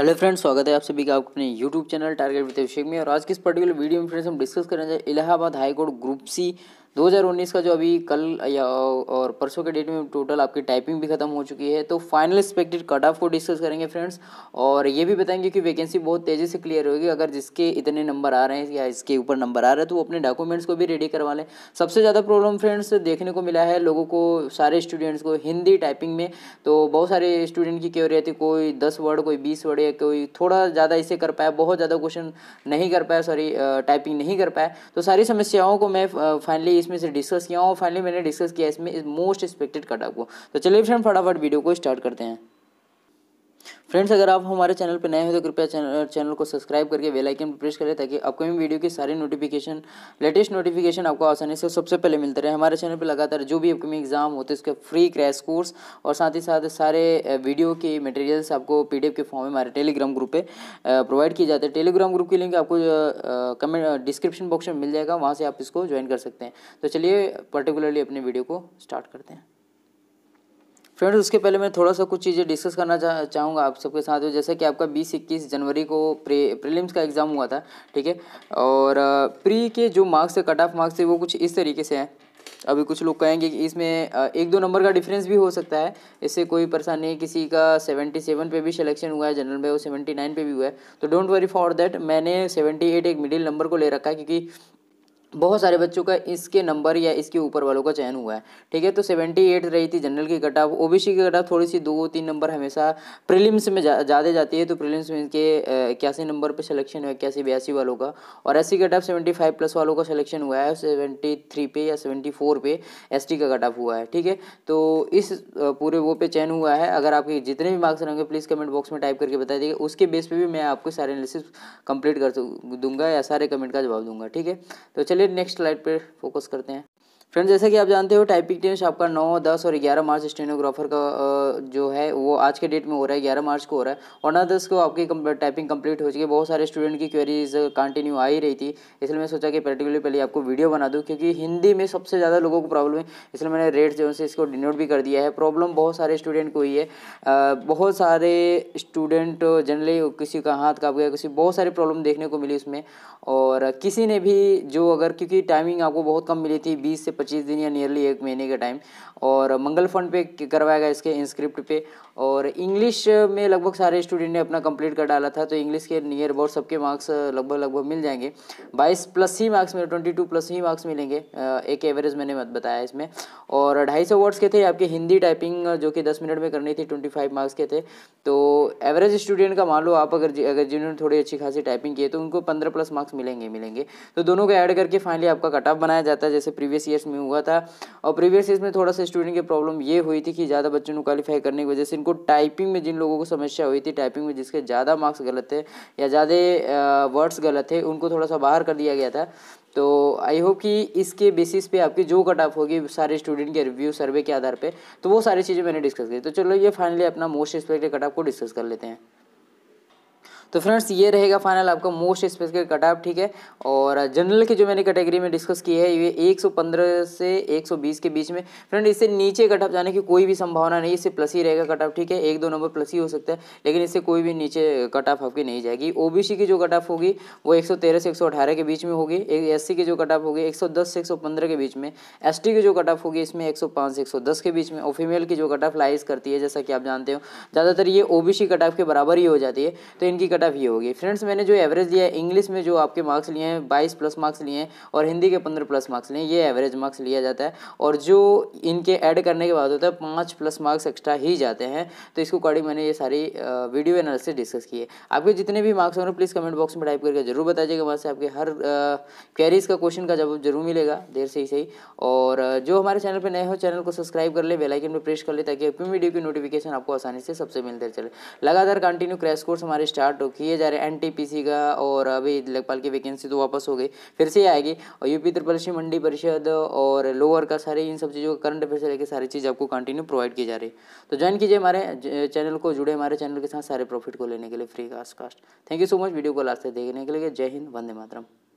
hello friends स्वागत है आप सभी का आपको अपने YouTube channel target with Abhishek में और आज की इस पर्टिकुलर वीडियो में फ्रेंड्स हम डिस्कस करेंगे Allahabad high court group C 2019 का जो अभी कल या और परसों के डेट में टोटल आपकी टाइपिंग भी खत्म हो चुकी है तो फाइनल एक्सपेक्टेड कट ऑफ को डिस्कस करेंगे फ्रेंड्स और ये भी बताएंगे कि वैकेंसी बहुत तेज़ी से क्लियर होगी अगर जिसके इतने नंबर आ रहे हैं या इसके ऊपर नंबर आ रहे हैं तो वो अपने डॉक्यूमेंट्स को भी रेडी करवा लें सबसे ज़्यादा प्रॉब्लम फ्रेंड्स देखने को मिला है लोगों को सारे स्टूडेंट्स को हिंदी टाइपिंग में तो बहुत सारे स्टूडेंट की क्यों रहती कोई दस वर्ड कोई बीस वर्ड या कोई थोड़ा ज़्यादा इसे कर पाया बहुत ज़्यादा क्वेश्चन नहीं कर पाया सॉरी टाइपिंग नहीं कर पाया तो सारी समस्याओं को मैं फाइनली इसमें से डिस्कस किया और फाइनली मैंने डिस्कस किया इसमें मोस्ट एक्सपेक्टेड कटअप को तो चलिए फ्रेंड फटाफट वीडियो को स्टार्ट करते हैं फ्रेंड्स अगर आप हमारे चैनल पर नए हो तो कृपया चैनल चैनल को सब्सक्राइब करके बेल आइकन प्रेस करें ताकि अपकमिंग वीडियो की सारी नोटिफिकेशन लेटेस्ट नोटिफिकेशन आपको आसानी से सबसे पहले मिलते रहे हमारे चैनल पर लगातार जो भी अपकमिंग एग्जाम होते हैं उसके फ्री क्रैश कोर्स और साथ ही साथ सारे वीडियो के मटेरियल्स आपको पी के फॉर्म में हमारे टेलीग्राम ग्रुप पर प्रोवाइड किए जाते हैं टेलीग्राम ग्रुप की लिंक आपको कमेंट डिस्क्रिप्शन बॉक्स में मिल जाएगा वहाँ से आप इसको ज्वाइन कर सकते हैं तो चलिए पर्टिकुलरली अपने वीडियो को स्टार्ट करते हैं फ्रेंड्स उसके पहले मैं थोड़ा सा कुछ चीज़ें डिस्कस करना चाह चाहूँगा आप सबके साथ में जैसे कि आपका बीस इक्कीस जनवरी को प्रे प्रीलिम्स का एग्ज़ाम हुआ था ठीक है और प्री के जो मार्क्स थे कट ऑफ मार्क्स थे वो कुछ इस तरीके से हैं अभी कुछ लोग कहेंगे कि इसमें एक दो नंबर का डिफरेंस भी हो सकता है इससे कोई परेशानी नहीं किसी का सेवेंटी सेवन पे भी सिलेक्शन हुआ है जनरल में वो सेवेंटी नाइन पे भी हुआ है तो डोंट वरी फॉर देट मैंने सेवेंटी एट एक मिडिल नंबर को ले रखा है क्योंकि बहुत सारे बच्चों का इसके नंबर या इसके ऊपर वालों का चयन हुआ है ठीक है तो सेवेंटी एट रही थी जनरल की कट ऑफ ओबीसी की कट ऑफ थोड़ी सी दो तीन नंबर हमेशा प्रीलिम्स में ज़्यादा जा, जाती है तो प्रीलिम्स में इनके इक्यासी नंबर पर सिलेक्शन हुआ इक्यासी बयासी वालों का और S C cut off seventy five plus वालों का सिलेक्शन हुआ है सेवेंटी थ्री पे या सेवेंटी फोर पे एस टी का कट ऑफ हुआ है ठीक है तो इस पूरे वो पे चयन हुआ है अगर आपके जितने भी मार्क्स रहेंगे प्लीज़ कमेंट बॉक्स में टाइप करके बता दीजिए उसके बेस पर भी मैं आपको सारे एनालिसिस कंप्लीट कर दूंगा या सारे कमेंट का जवाब दूंगा ठीक है तो चलिए चलिए नेक्स्ट स्लाइड पर फोकस करते हैं फ्रेंड्स जैसा कि आप जानते हो टाइपिंग टेस्ट आपका नौ दस और ग्यारह मार्च स्टेनोग्राफर का जो है वो आज के डेट में हो रहा है ग्यारह मार्च को हो रहा है और नौ दस को आपकी टाइपिंग कंप्लीट हो चुकी है बहुत सारे स्टूडेंट की क्वेरीज कंटिन्यू आ ही रही थी इसलिए मैं सोचा कि पर्टिकुलर पहले आपको वीडियो बना दूँ क्योंकि हिंदी में सबसे ज़्यादा लोगों को प्रॉब्लम है इसलिए मैंने रेट जो है इसको डिनोट भी कर दिया है प्रॉब्लम बहुत सारे स्टूडेंट को ही है बहुत सारे स्टूडेंट जनरली किसी का हाथ काप गया किसी बहुत सारी प्रॉब्लम देखने को मिली उसमें और किसी ने भी जो अगर क्योंकि टाइमिंग आपको बहुत कम मिली थी बीस से पच्चीस दिन या नियरली एक महीने के टाइम और मंगल फंड पे करवाया गया इसके इंस्क्रिप्ट पे और इंग्लिश में लगभग सारे स्टूडेंट ने अपना कंप्लीट कर डाला था तो इंग्लिश के नियर अबाउट सबके मार्क्स लगभग लगभग मिल जाएंगे 22 प्लस ही मार्क्स ट्वेंटी 22 प्लस ही मार्क्स मिलेंगे एक एवरेज मैंने मत बताया इसमें और ढाई सौ वर्ड्स के थे आपके हिंदी टाइपिंग जो कि दस मिनट में करनी थी ट्वेंटी फाइव मार्क्स के थे तो एवरेज स्टूडेंट का मान लो आप अगर अगर जिन्होंने थोड़ी अच्छी खासी टाइपिंग की है तो उनको पंद्रह प्लस मार्क्स मिलेंगे मिलेंगे तो दोनों को ऐड करके फाइनली आपका कट ऑफ बनाया जाता है जैसे प्रीवियस ईयर्स में हुआ था और प्रीवियस ईयर्स में थोड़ा सा स्टूडेंट की प्रॉब्लम ये हुई थी कि ज़्यादा बच्चों को क्वालिफाई करने की वजह से जिनको टाइपिंग में जिन लोगों को समस्या हुई थी टाइपिंग में जिसके ज़्यादा मार्क्स गलत थे या ज़्यादा वर्ड्स गलत थे उनको थोड़ा सा बाहर कर दिया गया था तो आई होप कि इसके बेसिस पे आपकी जो कट ऑफ होगी सारे स्टूडेंट के रिव्यू सर्वे के आधार पे तो वो सारी चीज़ें मैंने डिस्कस की तो चलो ये फाइनली अपना मोस्ट एक्सपेक्टेड कट ऑफ को डिस्कस कर लेते हैं तो फ्रेंड्स ये रहेगा फाइनल आपका मोस्ट स्पेसिफिक कट ऑफ ठीक है और जनरल की जो मैंने कैटेगरी में डिस्कस की है ये 115 से 120 के बीच में फ्रेंड इससे नीचे कट ऑफ जाने की कोई भी संभावना नहीं इससे प्लस ही रहेगा कट ऑफ ठीक है एक दो नंबर प्लस ही हो सकता है लेकिन इससे कोई भी नीचे कट ऑफ आपकी नहीं जाएगी ओ की जो कट ऑफ होगी वो एक से एक के बीच में होगी एस सी की जो कट ऑफ होगी एक से एक के बीच में एस की जो कट ऑफ होगी इसमें एक से एक के बीच में और फीमेल की जो कट ऑफ लाइज करती है जैसा कि आप जानते हो ज़्यादातर ये ओ कट ऑफ के बराबर ही हो जाती है तो इनकी कट ऑफ ये होगी फ्रेंड्स मैंने जो एवरेज लिया है इंग्लिश में जो आपके मार्क्स लिए हैं बाईस प्लस मार्क्स लिए हैं और हिंदी के पंद्रह प्लस मार्क्स लिए ये एवरेज मार्क्स लिया जाता है और जो इनके ऐड करने के बाद होता है पाँच प्लस मार्क्स एक्स्ट्रा ही जाते हैं तो इसको अकॉर्डिंग मैंने ये सारी वीडियो एनालिसिस डिस्कस की है आपके जितने भी मार्क्स होंगे प्लीज़ कमेंट बॉक्स में टाइप करके जरूर बताइएगा वहाँ से आपके हर क्वेरीज का क्वेश्चन का जवाब जरूर मिलेगा देर से ही सही और जो हमारे चैनल पर नए हो चैनल को सब्सक्राइब कर ले बेलाइकन पर प्रेस कर ले ताकि अपनी वीडियो की नोटिफिकेशन आपको आसानी से सबसे मिलते चले लगातार कंटिन्यू क्रैश कोर्स हमारे स्टार्ट हो किए जा रहे हैं एनटीपीसी का और अभी लेखपाल की वैकेंसी तो वापस हो गई फिर से आएगी और यूपी त्रिपलशी मंडी परिषद और लोअर का सारे इन सब चीज़ों का करंट अफेयर से लेकर सारी चीज़ आपको कंटिन्यू प्रोवाइड की जा रही है तो ज्वाइन कीजिए हमारे चैनल को जुड़े हमारे चैनल के साथ सारे प्रॉफिट को लेने के लिए free cast cast thank you so much video को लास्ट से देखने के लिए जय हिंद वंदे मातरम